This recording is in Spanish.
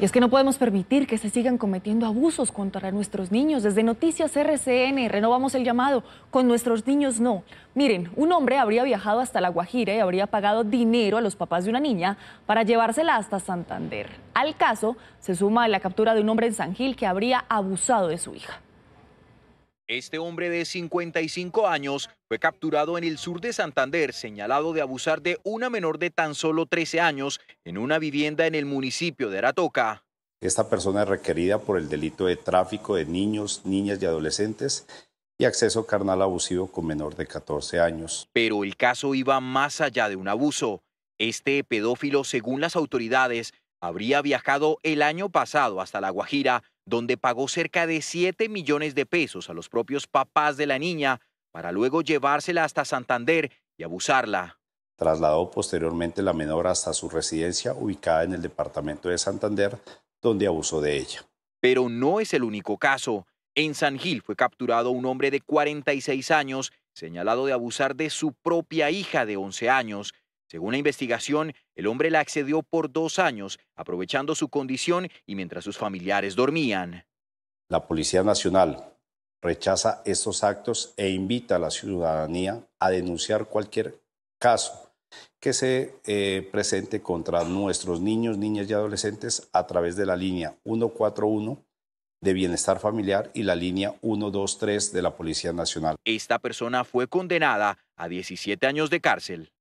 Y es que no podemos permitir que se sigan cometiendo abusos contra nuestros niños. Desde Noticias RCN renovamos el llamado, con nuestros niños no. Miren, un hombre habría viajado hasta La Guajira y habría pagado dinero a los papás de una niña para llevársela hasta Santander. Al caso se suma la captura de un hombre en San Gil que habría abusado de su hija. Este hombre de 55 años fue capturado en el sur de Santander, señalado de abusar de una menor de tan solo 13 años en una vivienda en el municipio de Aratoca. Esta persona es requerida por el delito de tráfico de niños, niñas y adolescentes y acceso carnal abusivo con menor de 14 años. Pero el caso iba más allá de un abuso. Este pedófilo, según las autoridades, habría viajado el año pasado hasta La Guajira donde pagó cerca de 7 millones de pesos a los propios papás de la niña para luego llevársela hasta Santander y abusarla. Trasladó posteriormente la menor hasta su residencia ubicada en el departamento de Santander, donde abusó de ella. Pero no es el único caso. En San Gil fue capturado un hombre de 46 años, señalado de abusar de su propia hija de 11 años. Según la investigación, el hombre la accedió por dos años, aprovechando su condición y mientras sus familiares dormían. La Policía Nacional rechaza estos actos e invita a la ciudadanía a denunciar cualquier caso que se eh, presente contra nuestros niños, niñas y adolescentes a través de la línea 141 de Bienestar Familiar y la línea 123 de la Policía Nacional. Esta persona fue condenada a 17 años de cárcel.